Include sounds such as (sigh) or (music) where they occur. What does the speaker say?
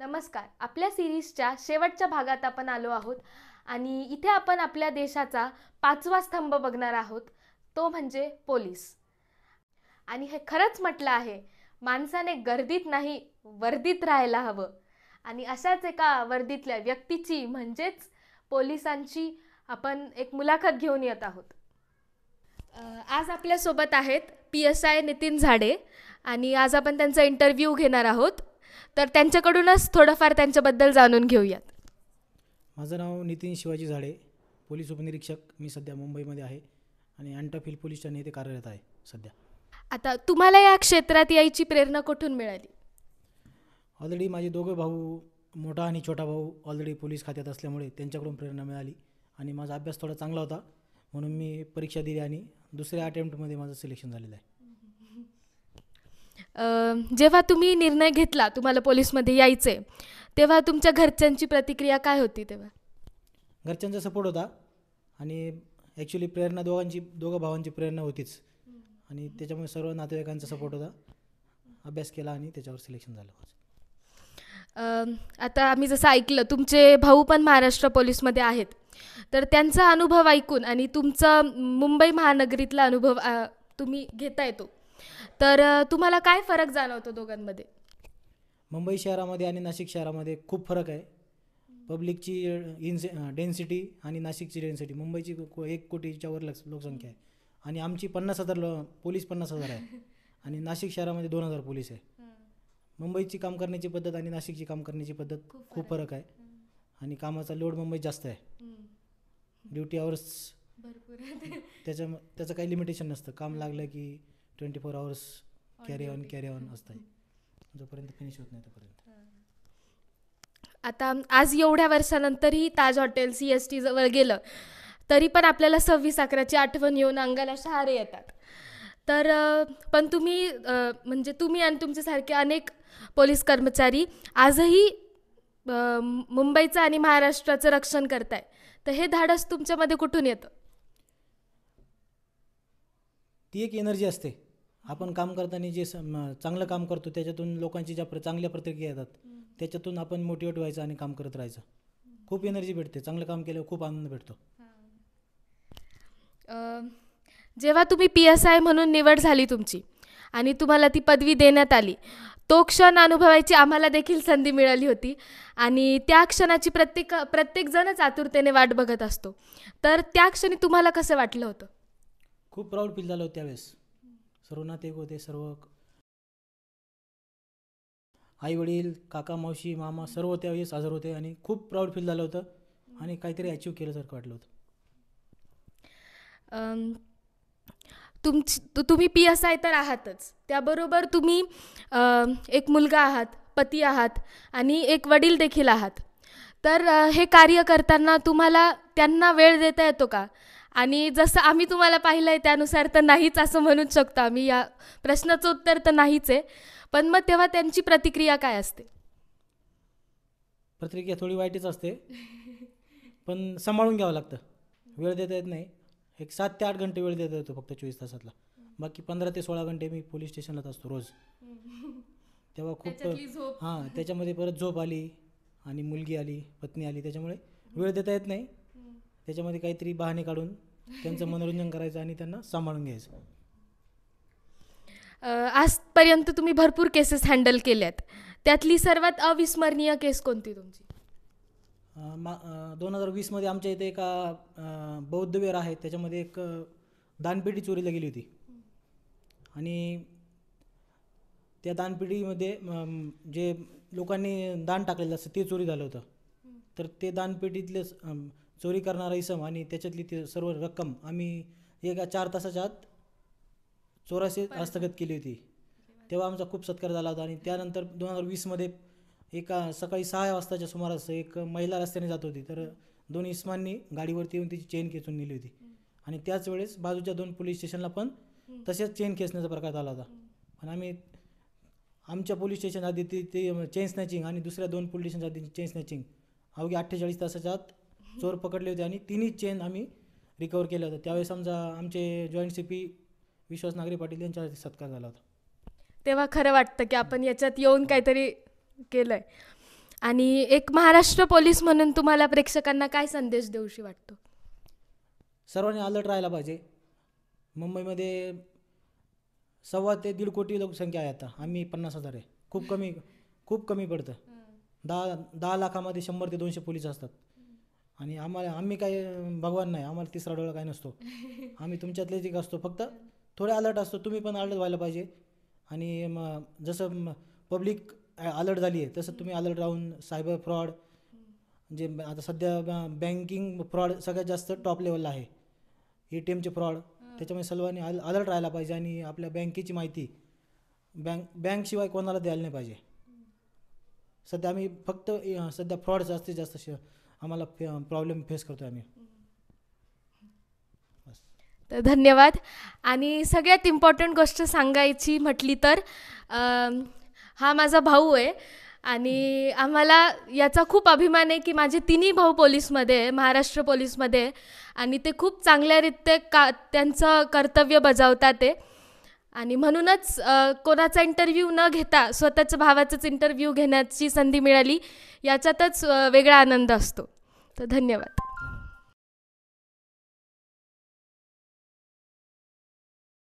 नमस्कार आपल्या सिरीजच्या शेवटच्या भागात आपण आलो आहोत आणि इथे आपण आपल्या देशाचा पाचवा स्तंभ बघणार आहोत तो म्हणजे पोलीस आणि हे खरंच म्हटलं आहे माणसाने गर्दीत नाही वर्दीत राहायला हवं आणि अशाच एका वर्दीतल्या व्यक्तीची म्हणजेच पोलिसांची आपण एक मुलाखत घेऊन येत आहोत आज आपल्यासोबत आहेत पी एस आय नितीन झाडे आणि आज आपण त्यांचा इंटरव्ह्यू घेणार आहोत तर त्यांच्याकडूनच थोडंफार त्यांच्याबद्दल जाणून घेऊयात माझं नाव नितीन शिवाजी झाडे पोलीस उपनिरीक्षक मी सध्या मुंबईमध्ये आहे आणि अँटाफिल पोलीस नेते येथे कार्यरत आहे सध्या आता तुम्हाला या क्षेत्रात यायची प्रेरणा कुठून मिळाली ऑलरेडी माझे दोघे भाऊ मोठा आणि छोटा भाऊ ऑलरेडी पोलीस खात्यात असल्यामुळे त्यांच्याकडून प्रेरणा मिळाली आणि माझा अभ्यास थोडा चांगला होता म्हणून मी परीक्षा दिली आणि दुसऱ्या अटेम्प्टमध्ये माझं सिलेक्शन झालेलं आहे जेव्हा तुम्ही निर्णय घेतला तुम्हाला पोलीसमध्ये यायचे तेव्हा तुमच्या घरच्यांची प्रतिक्रिया काय होती तेव्हा घरच्यांचा सपोर्ट होता आणि ॲक्च्युली प्रेरणा दोघांची दोघं भावांची प्रेरणा होतीच आणि त्याच्यामुळे सर्व नातेवाईकांचा सपोर्ट होता अभ्यास केला आणि त्याच्यावर सिलेक्शन झालं आता आम्ही जसं ऐकलं तुमचे भाऊ पण महाराष्ट्र पोलीसमध्ये आहेत तर त्यांचा अनुभव ऐकून आणि तुमचा मुंबई महानगरीतला अनुभव तुम्ही घेता येतो तर तुम्हाला काय फरक जाणवतो दोघांमध्ये मुंबई शहरामध्ये आणि नाशिक शहरामध्ये खूप फरक आहे पब्लिकची डेन्सिटी आणि नाशिकची डेन्सिटी मुंबईची एक कोटीच्या वर लोकसंख्या आहे आणि आमची पन्नास हजार लो पोलीस पन्नास हजार आहे आणि नाशिक शहरामध्ये दोन हजार पोलीस आहे मुंबईची काम करण्याची पद्धत आणि नाशिकची काम करण्याची पद्धत खूप फरक आहे आणि कामाचा लोड मुंबईत जास्त आहे ड्युटी आवर्स (laughs) त्याच्या त्याचं काही लिमिटेशन नसतं काम लागलं की twenty four hours carry on carry on जोपर्यंत फिनिश होत नाही तोपर्यंत आता आज एवढ्या वर्षानंतरही ताज हॉटेल सी एस जवळ गेलं तरी पण आपल्याला सव्वीस अकराची आठवण येऊन अंगाला शहारे येतात तर पण तुम्ही म्हणजे तुम्ही आणि तुमच्यासारखे अनेक पोलीस कर्मचारी आजही मुंबईचं आणि महाराष्ट्राचं रक्षण करताय तर हे धाडस तुमच्यामध्ये कुठून येतं ती एक एनर्जी असते आपण काम करताना जे चांगलं काम करतो त्याच्यातून लोकांची ज्या प्र चांगल्या प्रतिक्रिया येतात त्याच्यातून आपण मोटिवेट व्हायचं आणि काम करत राहायचं खूप एनर्जी भेटते चांगलं काम केल्यावर खूप आनंद भेटतो जेव्हा तुम्ही पी एस आय म्हणून निवड झाली तुमची आणि तुम्हाला ती पदवी देण्यात आली तो क्षण अनुभवायची आम्हाला देखील संधी मिळाली होती आणि त्या क्षणाची प्रत्येक प्रत्येकजणच आतुरतेने वाट बघत असतो तर त्या क्षणी तुम्हाला कसं वाटलं होतं खूप प्राऊड फील झालं त्यावेळेस सर्वांना ते होते सर्व आई वडील काका मावशी मामा सर्व त्यावेळेस हजर होते आणि खूप प्राऊड फील झालं होतं आणि काहीतरी अचीव केल्यासारखं वाटलं होतं तुमची तुम्ही पी एस आय तर आहातच त्याबरोबर तुम्ही एक मुलगा आहात पती आहात आणि एक वडील देखील आहात तर हे कार्य करताना तुम्हाला त्यांना वेळ देता येतो का आणि जसं आम्ही तुम्हाला पाहिलं आहे त्यानुसार तर नाहीच असं म्हणूच शकतो आम्ही या प्रश्नाचं उत्तर तर नाहीच आहे पण मग तेव्हा त्यांची प्रतिक्रिया काय असते प्रतिक्रिया थोडी वाईटच असते पण सांभाळून घ्यावं लागतं वेळ देता येत नाही एक सात ते आठ घंटे वेळ देता येतो फक्त चोवीस तासातला बाकी पंधरा ते सोळा घंटे मी पोलीस स्टेशनलाच असतो रोज तेव्हा खूप हां त्याच्यामध्ये परत झोप आली आणि मुलगी आली पत्नी आली त्याच्यामुळे वेळ देता येत नाही त्याच्यामध्ये काहीतरी बहाणे काढून त्यांचं (laughs) मनोरंजन करायचं आणि त्यांना सांभाळून घ्यायचं आजपर्यंत तुम्ही भरपूर केसेस हँडल केल्यात त्यातली सर्वात अविस्मरणीय केस कोणती तुमची मा दोन हजार वीसमध्ये आमच्या इथे एका बौद्धवेर आहे त्याच्यामध्ये एक दानपेटी चोरीला गेली होती आणि त्या दानपेटीमध्ये जे लोकांनी दान टाकलेलं असतं ते चोरी झालं होतं तर ते दानपेटीतले चोरी करणारा इसम आणि त्याच्यातली ती सर्व रक्कम आम्ही एका चार तासाच्या आत चोराशी हस्तगत केली होती तेव्हा आमचा खूप सत्कार झाला होता आणि त्यानंतर दोन हजार वीसमध्ये एका सकाळी सहा वाजताच्या सुमारास एक महिला रस्त्याने जात होती तर दोन इसमांनी गाडीवरती येऊन तिची चेन खेचून नेली होती आणि त्याच वेळेस बाजूच्या दोन पोलीस स्टेशनला पण तसेच चेन खेचण्याचा प्रकार झाला होता पण आम्ही आमच्या पोलीस स्टेशन आधी ती ते चेन स्नॅचिंग आणि दुसऱ्या दोन पोलीस स्टेशन आधी चेन स्नॅचिंग अवघ्या अठ्ठेचाळीस तासाच्या आत चोर पकडले होते आणि तिन्ही चेन आम्ही रिकवर केल्या होत्या त्यावेळेस समजा आमचे joint C P Vishwas Nagre Patil यांच्या सत्कार झाला होता तेव्हा खरं वाटतं की आपण याच्यात येऊन काहीतरी केलंय आणि एक महाराष्ट्र पोलीस म्हणून तुम्हाला प्रेक्षकांना काय संदेश देऊशी वाटतो सर्वांनी अलर्ट राहायला पाहिजे मुंबईमध्ये सव्वा ते दीड कोटी लोकसंख्या आहे आता आम्ही पन्नास हजार आहे खूप कमी खूप कमी पडतं दहा दहा लाखामध्ये शंभर ते दोनशे पोलीस असतात आणि आम्हाला आम्ही काय भगवान नाही आम्हाला तिसरा डोळा काय नसतो (laughs) आम्ही तुमच्यातलेच एक असतो फक्त थोडे अलर्ट असतो तुम्ही पण अलर्ट व्हायला पाहिजे आणि मग जसं पब्लिक अलर्ट झाली आहे तसं तुम्ही अलर्ट राहून सायबर फ्रॉड जे आता सध्या बँकिंग फ्रॉड सगळ्यात जास्त टॉप लेवलला आहे ए टी एमचे फ्रॉड त्याच्यामुळे सर्वांनी अलर्ट राहायला पाहिजे आणि आपल्या बँकेची माहिती बँक बँकशिवाय कोणाला द्यायला नाही पाहिजे सध्या आम्ही फक्त सध्या फ्रॉड जास्तीत जास्त आम्हाला प्रॉब्लेम फेस करतो आम्ही तर धन्यवाद आणि सगळ्यात इम्पॉर्टंट गोष्ट सांगायची म्हटली तर हा माझा भाऊ आहे आणि आम्हाला याचा खूप अभिमान आहे की माझे तिन्ही भाऊ पोलीसमध्ये आहे महाराष्ट्र पोलीसमध्ये आणि ते खूप चांगल्यारीत्या का त्यांचं कर्तव्य बजावतात ते आणि म्हणूनच कोणाचा इंटरव्ह्यू न घेता स्वतःच्या भावाचाच इंटरव्ह्यू घेण्याची संधी मिळाली याच्यातच वेगळा आनंद असतो तर धन्यवाद